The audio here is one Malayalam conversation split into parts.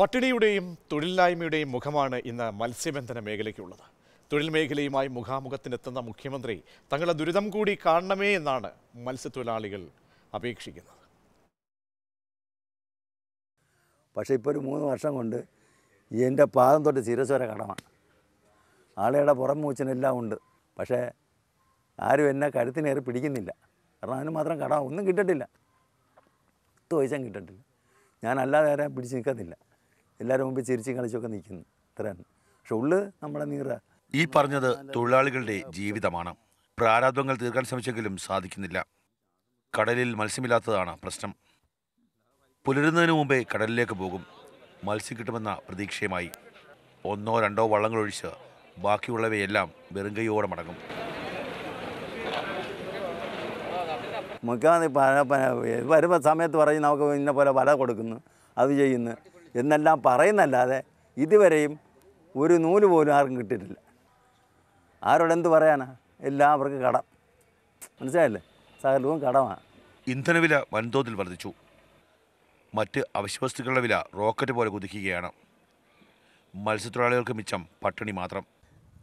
പട്ടിണിയുടെയും തൊഴിലില്ലായ്മയുടെയും മുഖമാണ് ഇന്ന് മത്സ്യബന്ധന മേഖലയ്ക്കുള്ളത് തൊഴിൽ മേഖലയുമായി മുഖാമുഖത്തിനെത്തുന്ന മുഖ്യമന്ത്രി തങ്ങളുടെ ദുരിതം കൂടി കാണണമേ എന്നാണ് മത്സ്യത്തൊഴിലാളികൾ അപേക്ഷിക്കുന്നത് പക്ഷേ ഇപ്പോൾ ഒരു മൂന്ന് വർഷം കൊണ്ട് എൻ്റെ പാദം തൊട്ട് ചിരസ്വര കടമ ആളുകളുടെ പുറം മൂച്ചനെല്ലാം ഉണ്ട് പക്ഷേ ആരും എന്നെ കഴുത്തിനേറി പിടിക്കുന്നില്ല കാരണം അതിന് മാത്രം കടമ ഒന്നും കിട്ടിട്ടില്ല പത്ത് പൈസ കിട്ടട്ടില്ല ഞാൻ അല്ലാതെ ആരെയും പിടിച്ച് നിൽക്കത്തില്ല എല്ലാവരും മുമ്പ് ചിരിച്ചും കളിച്ചൊക്കെ നിൽക്കുന്നു ഇത്രയാണ് പക്ഷെ ഉള്ളു നമ്മളെ നീറ ഈ പറഞ്ഞത് തൊഴിലാളികളുടെ ജീവിതമാണ് പ്രാരാബ്ദങ്ങൾ തീർക്കാൻ ശ്രമിച്ചെങ്കിലും സാധിക്കുന്നില്ല കടലിൽ മത്സ്യമില്ലാത്തതാണ് പ്രശ്നം പുലരുന്നതിന് മുമ്പേ കടലിലേക്ക് പോകും മത്സ്യം കിട്ടുമെന്ന പ്രതീക്ഷയുമായി ഒന്നോ രണ്ടോ വള്ളങ്ങളൊഴിച്ച് ബാക്കിയുള്ളവയെല്ലാം വെറുങ്കയോടെ മടങ്ങും മുഖ്യമന്ത്രി വരുമ്പോൾ സമയത്ത് പറഞ്ഞ് നമുക്ക് ഇന്ന പോലെ വല കൊടുക്കുന്നു അത് ചെയ്യുന്നു എന്നെല്ലാം പറയുന്നല്ലാതെ ഇതുവരെയും ഒരു നൂല് പോലും ആർക്കും കിട്ടിയിട്ടില്ല ആരോടെന്ത് പറയാനാ എല്ലാവർക്കും കടം മനസ്സിലായില്ലേ സകലവും കടമാണ് ഇന്ധനവില വൻതോതിൽ വർദ്ധിച്ചു മറ്റ് അവശ്യവസ്തുക്കളുടെ വില റോക്കറ്റ് പോലെ കുതിക്കുകയാണ് മത്സ്യത്തൊഴിലാളികൾക്ക് മിച്ചം പട്ടിണി മാത്രം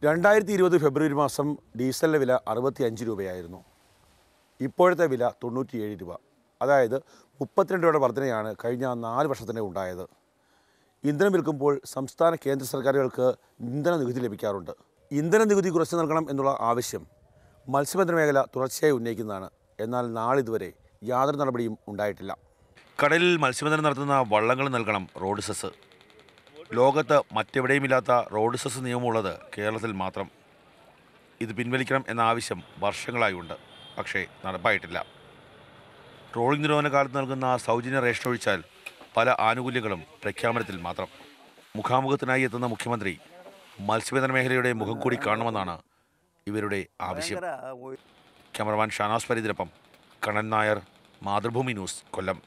രണ്ടായിരത്തി ഇരുപത് ഫെബ്രുവരി മാസം ഡീസലിൻ്റെ വില അറുപത്തി അഞ്ച് രൂപയായിരുന്നു ഇപ്പോഴത്തെ വില തൊണ്ണൂറ്റിയേഴ് രൂപ അതായത് മുപ്പത്തിരണ്ട് രൂപയുടെ വർധനയാണ് കഴിഞ്ഞ നാല് വർഷത്തിൻ്റെ ഉണ്ടായത് ഇന്ധനം വിൽക്കുമ്പോൾ സംസ്ഥാന കേന്ദ്ര സർക്കാരുകൾക്ക് ഇന്ധന നികുതി ലഭിക്കാറുണ്ട് ഇന്ധന നികുതി കുറച്ച് നൽകണം എന്നുള്ള ആവശ്യം മത്സ്യബന്ധന മേഖല തുടർച്ചയായി ഉന്നയിക്കുന്നതാണ് എന്നാൽ നാളിതുവരെ യാതൊരു നടപടിയും ഉണ്ടായിട്ടില്ല കടലിൽ മത്സ്യബന്ധനം നടത്തുന്ന വള്ളങ്ങൾ നൽകണം റോഡ് സെസ് ലോകത്ത് മറ്റെവിടെയുമില്ലാത്ത റോഡ് സെസ് നിയമമുള്ളത് കേരളത്തിൽ മാത്രം ഇത് പിൻവലിക്കണം എന്ന ആവശ്യം വർഷങ്ങളായി ഉണ്ട് പക്ഷേ നടപ്പായിട്ടില്ല ട്രോളിംഗ് നിരോധന കാലത്ത് നൽകുന്ന സൗജന്യ റേഷൻ ഒഴിച്ചാൽ പല ആനുകൂല്യങ്ങളും പ്രഖ്യാപനത്തിൽ മാത്രം മുഖാമുഖത്തിനായി എത്തുന്ന മുഖ്യമന്ത്രി മത്സ്യബന്ധന മേഖലയുടെ മുഖം കൂടി കാണണമെന്നാണ് ഇവരുടെ ആവശ്യം ക്യാമറമാൻ ഷാനാസ് പരിതിരപ്പം കണ്ണൻ നായർ മാതൃഭൂമി ന്യൂസ് കൊല്ലം